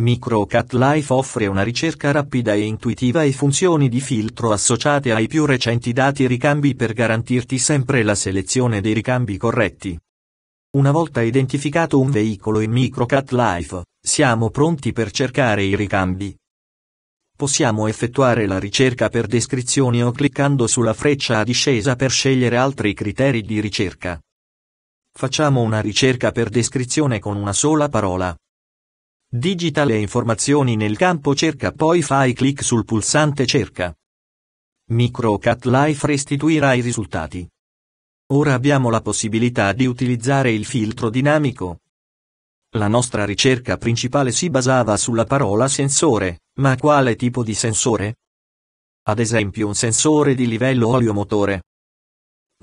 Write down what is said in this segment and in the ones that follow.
MicroCat Life offre una ricerca rapida e intuitiva e funzioni di filtro associate ai più recenti dati ricambi per garantirti sempre la selezione dei ricambi corretti. Una volta identificato un veicolo in MicroCat Life, siamo pronti per cercare i ricambi. Possiamo effettuare la ricerca per descrizioni o cliccando sulla freccia a discesa per scegliere altri criteri di ricerca. Facciamo una ricerca per descrizione con una sola parola. Digita le informazioni nel campo cerca poi fai clic sul pulsante cerca. MicroCat Life restituirà i risultati. Ora abbiamo la possibilità di utilizzare il filtro dinamico. La nostra ricerca principale si basava sulla parola sensore, ma quale tipo di sensore? Ad esempio un sensore di livello olio motore.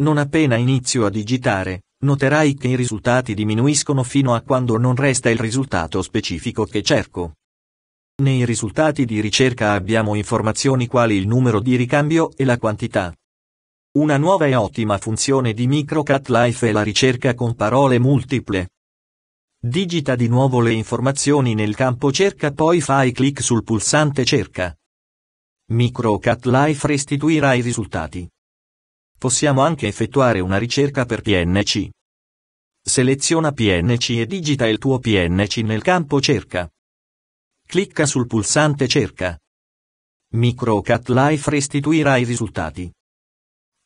Non appena inizio a digitare, noterai che i risultati diminuiscono fino a quando non resta il risultato specifico che cerco. Nei risultati di ricerca abbiamo informazioni quali il numero di ricambio e la quantità. Una nuova e ottima funzione di MicroCat Life è la ricerca con parole multiple. Digita di nuovo le informazioni nel campo cerca poi fai clic sul pulsante cerca. MicroCat Life restituirà i risultati. Possiamo anche effettuare una ricerca per PNC. Seleziona PNC e digita il tuo PNC nel campo cerca. Clicca sul pulsante cerca. MicroCat Life restituirà i risultati.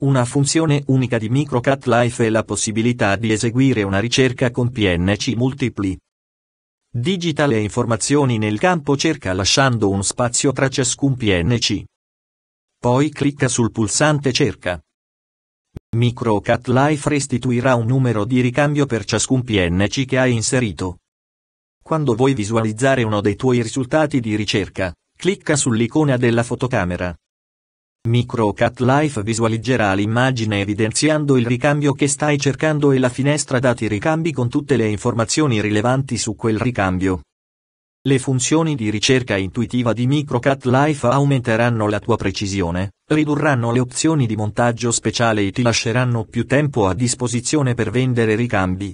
Una funzione unica di MicroCat Life è la possibilità di eseguire una ricerca con PNC multipli. Digita le informazioni nel campo cerca lasciando un spazio tra ciascun PNC. Poi clicca sul pulsante cerca. MicroCat Life restituirà un numero di ricambio per ciascun PNC che hai inserito. Quando vuoi visualizzare uno dei tuoi risultati di ricerca, clicca sull'icona della fotocamera. MicroCat Life visualizzerà l'immagine evidenziando il ricambio che stai cercando e la finestra dati ricambi con tutte le informazioni rilevanti su quel ricambio. Le funzioni di ricerca intuitiva di MicroCat Life aumenteranno la tua precisione, ridurranno le opzioni di montaggio speciale e ti lasceranno più tempo a disposizione per vendere ricambi,